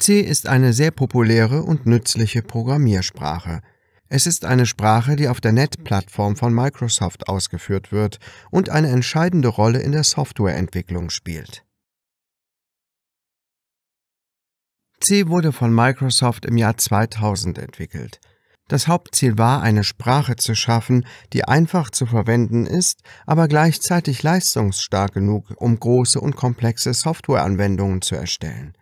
C ist eine sehr populäre und nützliche Programmiersprache. Es ist eine Sprache, die auf der Net-Plattform von Microsoft ausgeführt wird und eine entscheidende Rolle in der Softwareentwicklung spielt. C wurde von Microsoft im Jahr 2000 entwickelt. Das Hauptziel war, eine Sprache zu schaffen, die einfach zu verwenden ist, aber gleichzeitig leistungsstark genug, um große und komplexe Softwareanwendungen zu erstellen.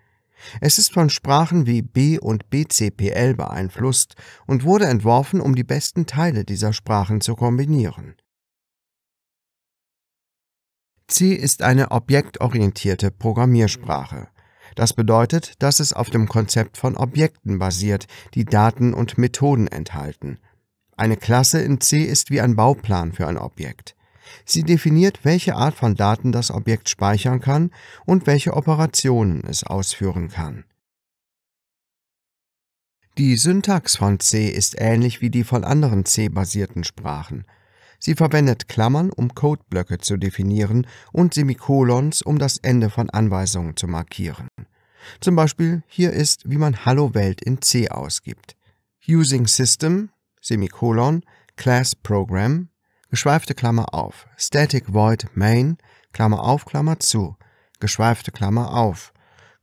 Es ist von Sprachen wie B und BCPL beeinflusst und wurde entworfen, um die besten Teile dieser Sprachen zu kombinieren. C ist eine objektorientierte Programmiersprache. Das bedeutet, dass es auf dem Konzept von Objekten basiert, die Daten und Methoden enthalten. Eine Klasse in C ist wie ein Bauplan für ein Objekt. Sie definiert, welche Art von Daten das Objekt speichern kann und welche Operationen es ausführen kann. Die Syntax von C ist ähnlich wie die von anderen C-basierten Sprachen. Sie verwendet Klammern, um Codeblöcke zu definieren und Semikolons, um das Ende von Anweisungen zu markieren. Zum Beispiel hier ist, wie man Hallo Welt in C ausgibt. Using System, Semikolon, Class Program, geschweifte Klammer auf, static void main, Klammer auf, Klammer zu, geschweifte Klammer auf,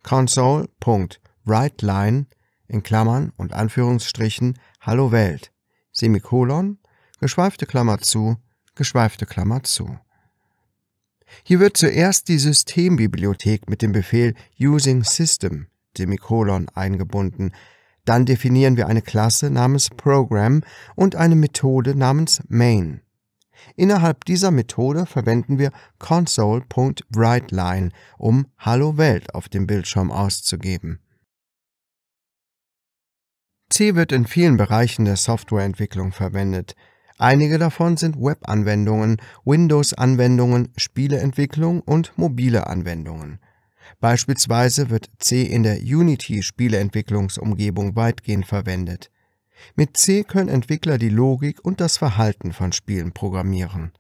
console.writeLine in Klammern und Anführungsstrichen Hallo Welt, Semikolon, geschweifte Klammer zu, geschweifte Klammer zu. Hier wird zuerst die Systembibliothek mit dem Befehl using system Semikolon eingebunden. Dann definieren wir eine Klasse namens Program und eine Methode namens Main. Innerhalb dieser Methode verwenden wir console.writeLine, um Hallo Welt auf dem Bildschirm auszugeben. C wird in vielen Bereichen der Softwareentwicklung verwendet. Einige davon sind Web-Anwendungen, Windows-Anwendungen, Spieleentwicklung und mobile Anwendungen. Beispielsweise wird C in der Unity-Spieleentwicklungsumgebung weitgehend verwendet. Mit C können Entwickler die Logik und das Verhalten von Spielen programmieren.